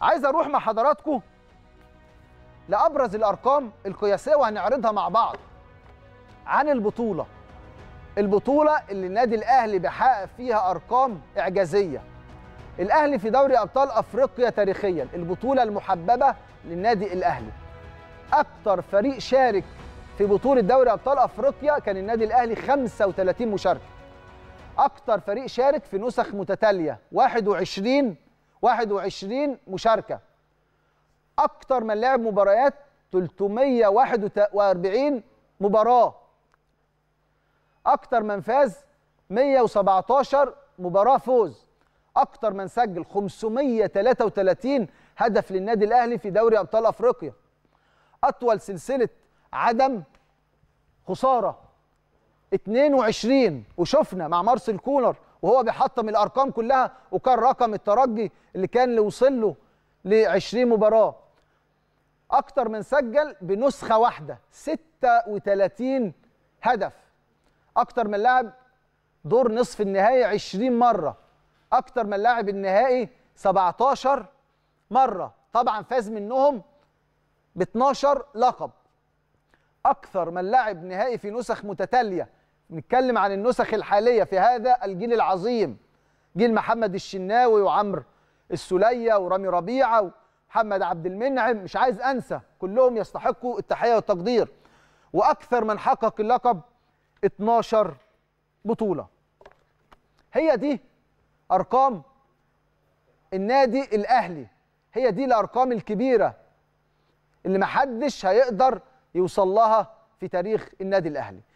عايز اروح مع حضراتكم لابرز الارقام القياسيه وهنعرضها مع بعض عن البطوله البطوله اللي النادي الاهلي بيحقق فيها ارقام اعجازيه الاهلي في دوري ابطال افريقيا تاريخيا البطوله المحببه للنادي الاهلي اكتر فريق شارك في بطوله دوري ابطال افريقيا كان النادي الاهلي 35 مشاركه اكتر فريق شارك في نسخ متتاليه 21 21 مشاركه اكتر من لعب مباريات 341 مباراه اكتر من فاز 117 مباراه فوز اكتر من سجل 533 هدف للنادي الاهلي في دوري ابطال افريقيا اطول سلسله عدم خساره 22 وشفنا مع مارسيل كولر وهو بيحطم الارقام كلها وكان رقم الترجي اللي كان وصل له ل 20 مباراه اكتر من سجل بنسخه واحده 36 هدف اكتر من لاعب دور نصف النهائي 20 مره اكتر من لاعب النهائي 17 مره طبعا فاز منهم ب 12 لقب اكثر من لاعب نهائي في نسخ متتاليه نتكلم عن النسخ الحاليه في هذا الجيل العظيم جيل محمد الشناوي وعمرو السليه ورامي ربيعه ومحمد عبد المنعم مش عايز انسى كلهم يستحقوا التحيه والتقدير واكثر من حقق اللقب 12 بطوله هي دي ارقام النادي الاهلي هي دي الارقام الكبيره اللي محدش هيقدر يوصل لها في تاريخ النادي الاهلي